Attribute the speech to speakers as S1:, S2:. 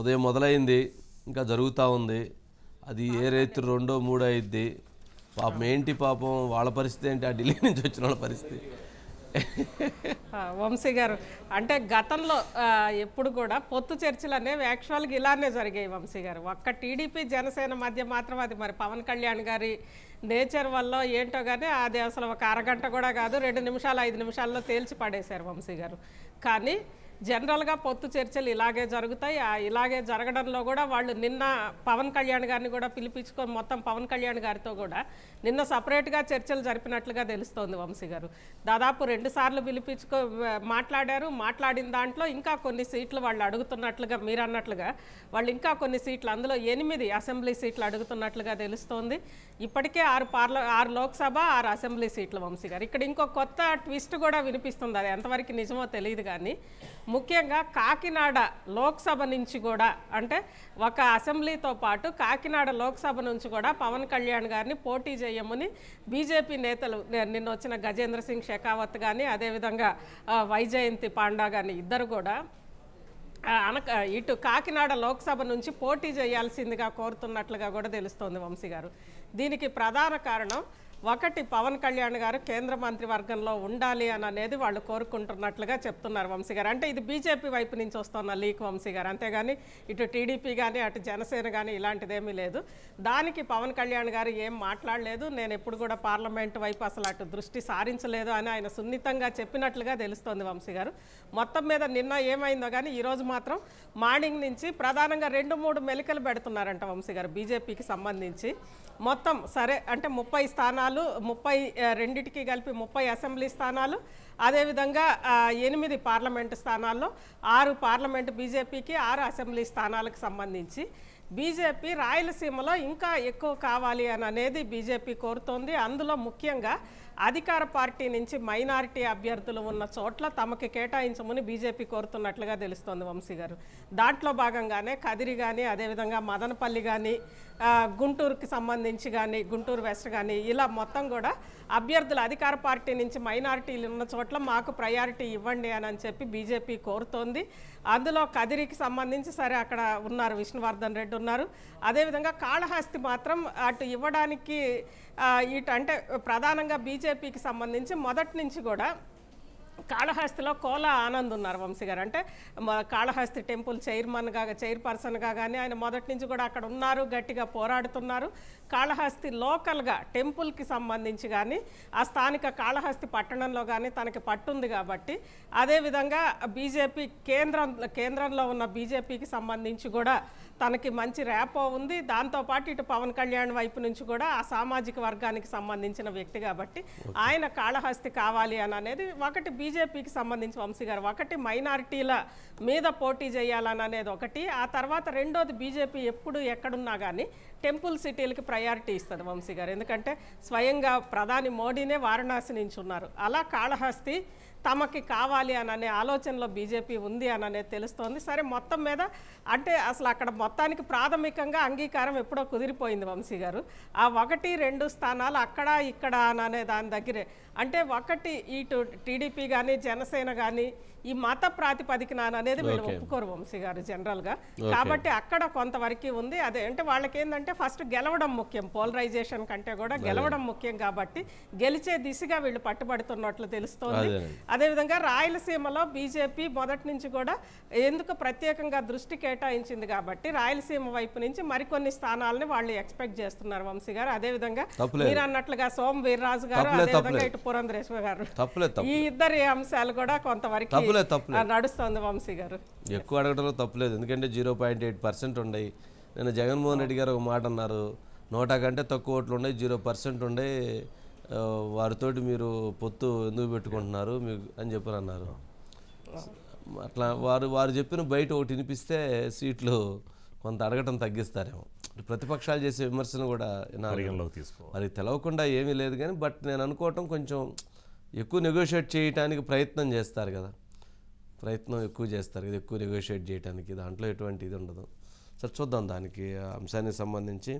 S1: ఉదయం మొదలైంది ఇంకా జరుగుతూ ఉంది అది ఏ రైతు రెండో మూడో అయిద్ది పాపం ఏంటి పాపం వాళ్ళ పరిస్థితి ఏంటి ఆ ఢిల్లీ నుంచి వచ్చిన వాళ్ళ పరిస్థితి
S2: వంశీ గారు అంటే గతంలో ఎప్పుడు కూడా పొత్తు చర్చలు అనేవి యాక్చువల్గా ఇలానే జరిగాయి వంశీ గారు ఒక్క టీడీపీ జనసేన మధ్య మాత్రం అది మరి పవన్ కళ్యాణ్ గారి నేచర్ వల్ల ఏంటో కానీ అది అసలు ఒక అరగంట కూడా కాదు రెండు నిమిషాలు ఐదు నిమిషాల్లో తేల్చి పడేశారు వంశీ గారు కానీ జనరల్గా పొత్తు చర్చలు ఇలాగే జరుగుతాయి ఇలాగే జరగడంలో కూడా వాళ్ళు నిన్న పవన్ కళ్యాణ్ గారిని కూడా పిలిపించుకొని మొత్తం పవన్ కళ్యాణ్ గారితో కూడా నిన్న సపరేట్గా చర్చలు జరిపినట్లుగా తెలుస్తోంది వంశీ గారు దాదాపు రెండుసార్లు పిలిపించుకో మాట్లాడారు మాట్లాడిన దాంట్లో ఇంకా కొన్ని సీట్లు వాళ్ళు అడుగుతున్నట్లుగా మీరు అన్నట్లుగా వాళ్ళు ఇంకా కొన్ని సీట్లు అందులో ఎనిమిది అసెంబ్లీ సీట్లు అడుగుతున్నట్లుగా తెలుస్తోంది ఇప్పటికే ఆరు పార్ల ఆరు లోక్సభ ఆరు అసెంబ్లీ సీట్లు వంశీ గారు ఇక్కడ ఇంకో కొత్త ట్విస్ట్ కూడా వినిపిస్తుంది అది ఎంతవరకు నిజమో తెలియదు కానీ ముఖ్యంగా కాకినాడ లోక్సభ నుంచి కూడా అంటే ఒక అసెంబ్లీతో పాటు కాకినాడ లోక్సభ నుంచి కూడా పవన్ కళ్యాణ్ గారిని పోటీ చేయమని బీజేపీ నేతలు నిన్న వచ్చిన గజేంద్ర సింగ్ షెకావత్ కానీ అదేవిధంగా వైజయంతి పాండా కానీ ఇద్దరు కూడా అనక ఇటు కాకినాడ లోక్సభ నుంచి పోటీ చేయాల్సిందిగా కోరుతున్నట్లుగా కూడా తెలుస్తోంది వంశీ గారు దీనికి ప్రధాన కారణం ఒకటి పవన్ కళ్యాణ్ గారు కేంద్ర మంత్రి వర్గంలో ఉండాలి అని అనేది వాళ్ళు కోరుకుంటున్నట్లుగా చెప్తున్నారు వంశీ గారు అంటే ఇది బీజేపీ వైపు నుంచి వస్తున్న లీక్ వంశీ గారు అంతేగాని ఇటు టీడీపీ కానీ అటు జనసేన కానీ ఇలాంటిదేమీ లేదు దానికి పవన్ కళ్యాణ్ గారు ఏం మాట్లాడలేదు నేను ఎప్పుడు కూడా పార్లమెంట్ వైపు అసలు అటు దృష్టి సారించలేదు అని ఆయన సున్నితంగా చెప్పినట్లుగా తెలుస్తోంది వంశీ గారు మొత్తం మీద నిన్న ఏమైందో కానీ ఈరోజు మాత్రం మార్నింగ్ నుంచి ప్రధానంగా రెండు మూడు మెలికలు పెడుతున్నారంట వంశీ గారు బీజేపీకి సంబంధించి మొత్తం సరే అంటే ముప్పై స్థానాలు స్థానాలు ముప్పై రెండిటికి కలిపి ముప్పై అసెంబ్లీ స్థానాలు అదేవిధంగా ఎనిమిది పార్లమెంటు స్థానాల్లో ఆరు పార్లమెంటు బీజేపీకి ఆరు అసెంబ్లీ స్థానాలకు సంబంధించి బీజేపీ రాయలసీమలో ఇంకా ఎక్కువ కావాలి అని అనేది బీజేపీ కోరుతోంది అందులో ముఖ్యంగా అధికార పార్టీ నుంచి మైనారిటీ అభ్యర్థులు ఉన్న చోట్ల తమకి కేటాయించమని బీజేపీ కోరుతున్నట్లుగా తెలుస్తోంది వంశీ గారు దాంట్లో భాగంగానే కదిరి కానీ అదేవిధంగా మదనపల్లి కానీ గుంటూరుకి సంబంధించి కానీ గుంటూరు వెస్ట్ కానీ ఇలా మొత్తం కూడా అభ్యర్థులు అధికార పార్టీ నుంచి మైనారిటీలు ఉన్న చోట్ల మాకు ప్రయారిటీ ఇవ్వండి అని అని చెప్పి బీజేపీ కోరుతోంది అందులో కదిరికి సంబంధించి సరే అక్కడ ఉన్నారు విష్ణువర్ధన్ రెడ్డి ఉన్నారు అదేవిధంగా కాళహస్తి మాత్రం అటు ఇవ్వడానికి ఇటు అంటే ప్రధానంగా బీజేపీకి సంబంధించి మొదటి నుంచి కూడా కాళహస్తిలో కోల ఆనంద్ ఉన్నారు వంశీ గారు అంటే కాళహస్తి టెంపుల్ చైర్మన్గా చైర్పర్సన్గా కానీ ఆయన మొదటి నుంచి కూడా అక్కడ ఉన్నారు గట్టిగా పోరాడుతున్నారు కాళహస్తి లోకల్గా టెంపుల్కి సంబంధించి కానీ ఆ స్థానిక కాళహస్తి పట్టణంలో కానీ తనకి పట్టుంది కాబట్టి అదేవిధంగా బీజేపీ కేంద్రం కేంద్రంలో ఉన్న బీజేపీకి సంబంధించి కూడా తనకి మంచి ర్యాపో ఉంది దాంతోపాటు ఇటు పవన్ కళ్యాణ్ వైపు నుంచి కూడా ఆ సామాజిక వర్గానికి సంబంధించిన వ్యక్తి కాబట్టి ఆయన కాళహస్తి కావాలి అని అనేది ఒకటి బీజేపీ బీజేపీకి సంబంధించి వంశీ గారు ఒకటి మైనారిటీల మీద పోటీ చేయాలని అనేది ఒకటి ఆ తర్వాత రెండోది బీజేపీ ఎప్పుడు ఎక్కడున్నా కానీ టెంపుల్ సిటీలకి ప్రయారిటీ ఇస్తుంది వంశీ గారు ఎందుకంటే స్వయంగా ప్రధాని మోడీనే వారణాసి నుంచి ఉన్నారు అలా కాళహస్తి తమకి కావాలి అనే ఆలోచనలో బీజేపీ ఉంది అని తెలుస్తోంది సరే మొత్తం మీద అంటే అసలు అక్కడ మొత్తానికి ప్రాథమికంగా అంగీకారం ఎప్పుడో కుదిరిపోయింది వంశీ గారు ఆ ఒకటి రెండు స్థానాలు అక్కడ ఇక్కడ అని దాని దగ్గరే అంటే ఒకటి ఇటు టీడీపీ కానీ జనసేన కానీ ఈ మత ప్రాతిపదికన అనేది వీళ్ళు ఒప్పుకోరు వంశీ గారు జనరల్గా కాబట్టి అక్కడ కొంతవరకు ఉంది అదే అంటే వాళ్ళకి ఏంటంటే ఫస్ట్ గెలవడం ముఖ్యం పోలరైజేషన్ కంటే కూడా గెలవడం ముఖ్యం కాబట్టి గెలిచే దిశగా వీళ్ళు పట్టుబడుతున్నట్లు తెలుస్తోంది అదేవిధంగా రాయలసీమలో బీజేపీ మొదటి నుంచి కూడా ఎందుకు ప్రత్యేకంగా దృష్టి కేటాయించింది కాబట్టి రాయలసీమ వైపు నుంచి మరికొన్ని స్థానాలని వాళ్ళు ఎక్స్పెక్ట్ చేస్తున్నారు వంశీ గారు అదేవిధంగా మీరు అన్నట్లుగా సోమ వీర్రాజు గారు అదేవిధంగా ఇటు పురంధరేశ్వర గారు ఈ ఇద్దరు అంశాలు కూడా కొంతవరకు నడుస్తుంది వంశీ గారు
S1: ఎక్కువ అడగడంలో తప్పులేదు ఎందుకంటే జీరో పాయింట్ ఎయిట్ పర్సెంట్ ఉన్నాయి నేను జగన్మోహన్ రెడ్డి గారు ఒక మాట అన్నారు నూట కంటే తక్కువ ఓట్లు ఉన్నాయి జీరో పర్సెంట్ ఉండే వారితోటి మీరు పొత్తు ఎందుకు పెట్టుకుంటున్నారు మీకు అని చెప్పని అన్నారు అట్లా వారు వారు చెప్పిన బయట ఒకటి వినిపిస్తే సీట్లు కొంత అడగటం తగ్గిస్తారేమో ప్రతిపక్షాలు చేసే విమర్శను కూడా తీసుకో మరి తెలవకుండా ఏమీ లేదు కానీ బట్ నేను అనుకోవటం కొంచెం ఎక్కువ నెగోషియేట్ చేయడానికి ప్రయత్నం చేస్తారు కదా ప్రయత్నం ఎక్కువ చేస్తారు కదా ఎక్కువ నెగోషియేట్ చేయడానికి దాంట్లో ఎటువంటి ఇది ఉండదు సరే చూద్దాం దానికి అంశానికి సంబంధించి